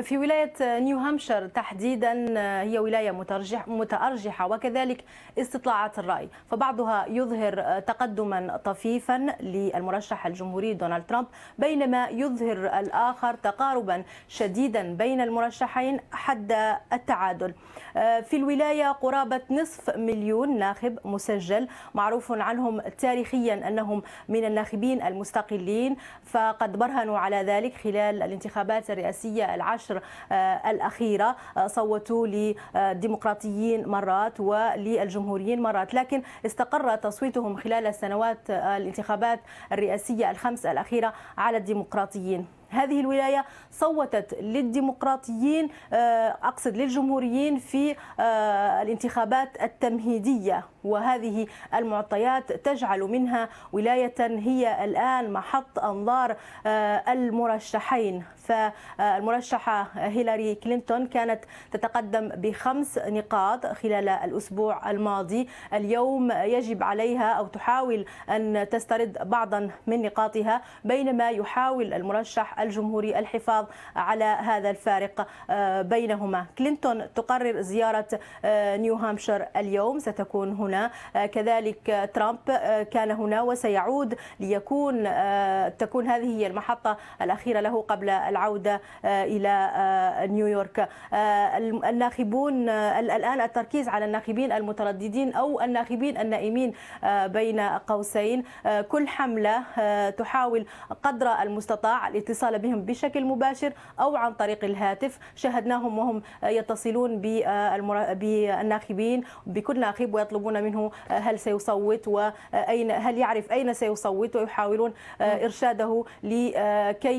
في ولاية نيو هامشير تحديدا هي ولاية مترجح متأرجحة وكذلك استطلاعات الرأي فبعضها يظهر تقدما طفيفا للمرشح الجمهوري دونالد ترامب بينما يظهر الآخر تقاربا شديدا بين المرشحين حد التعادل في الولاية قرابة نصف مليون ناخب مسجل معروف عنهم تاريخيا أنهم من الناخبين المستقلين فقد برهنوا على ذلك خلال الانتخابات الرئاسية العاشرة العشر آه، الأخيرة آه، صوتوا للديمقراطيين مرات وللجمهوريين مرات لكن استقر تصويتهم خلال السنوات آه، الانتخابات الرئاسية الخمس الأخيرة على الديمقراطيين هذه الولايه صوتت للديمقراطيين اقصد للجمهوريين في الانتخابات التمهيديه وهذه المعطيات تجعل منها ولاية هي الآن محط أنظار آه، المرشحين فالمرشحة هيلاري كلينتون كانت تتقدم بخمس نقاط خلال الأسبوع الماضي اليوم يجب عليها أو تحاول أن تسترد بعضا من نقاطها بينما يحاول المرشح الجمهوري الحفاظ على هذا الفارق آه، بينهما كلينتون تقرر زيارة آه، نيو هامشير اليوم ستكون هنا هنا آه، كذلك ترامب آه، كان هنا وسيعود ليكون آه، تكون هذه هي المحطة الأخيرة له قبل العودة إلى نيويورك الناخبون الآن التركيز على الناخبين المترددين أو الناخبين النائمين بين قوسين كل حملة تحاول قدر المستطاع الاتصال بهم بشكل مباشر أو عن طريق الهاتف شاهدناهم وهم يتصلون بالناخبين بكل ناخب ويطلبون منه هل سيصوت واين هل يعرف اين سيصوت ويحاولون آه، نعم. ارشاده لكي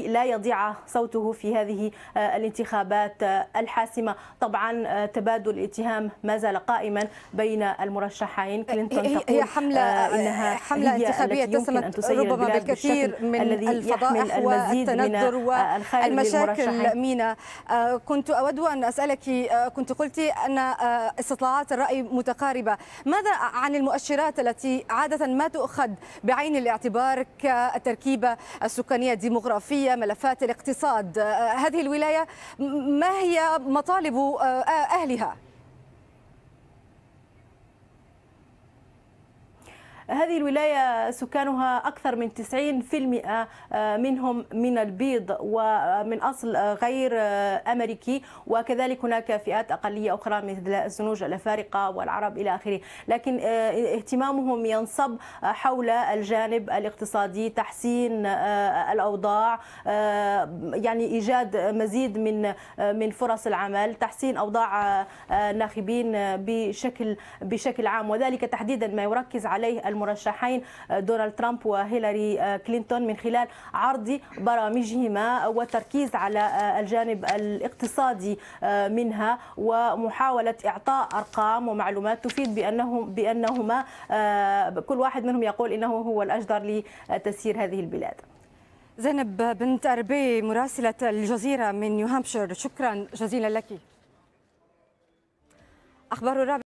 آه، لا يضيع صوته في هذه آه، الانتخابات الحاسمه طبعا تبادل الاتهام ما زال قائما بين المرشحين كلينتون تقول هي حمله انها حمله هي انتخابيه اتسمت ربما بالكثير من الفضائح والتندر والمشاكل مينا كنت اود ان اسالك كنت قلتي ان استطلاعات الراي متقاربه ماذا عن المؤشرات التي عادة ما تؤخذ بعين الاعتبار كالتركيبة السكانية الديمغرافية ملفات الاقتصاد آه، هذه الولاية ما هي مطالب آه، أهلها؟ هذه الولاية سكانها أكثر من 90% آه، منهم من البيض ومن أصل غير آه، أمريكي وكذلك هناك فئات أقلية أخرى مثل الزنوج الأفارقة والعرب إلى آخره لكن آه، اهتمامهم ينصب حول الجانب الاقتصادي تحسين الأوضاع يعني إيجاد مزيد من من فرص العمل تحسين أوضاع الناخبين بشكل بشكل عام وذلك تحديدا ما يركز عليه المرشحين آه، دونالد ترامب وهيلاري آه، كلينتون من خلال عرض برامجهما والتركيز على آه، الجانب الاقتصادي منها ومحاولة إعطاء أرقام ومعلومات تفيد بأنهم بأنهما كل واحد منهم يقول إنه هو الأجدر لتسيير هذه البلاد زينب بنت أربي مراسلة الجزيرة من نيوهامشير شكرا جزيلا لك أخبار الرابع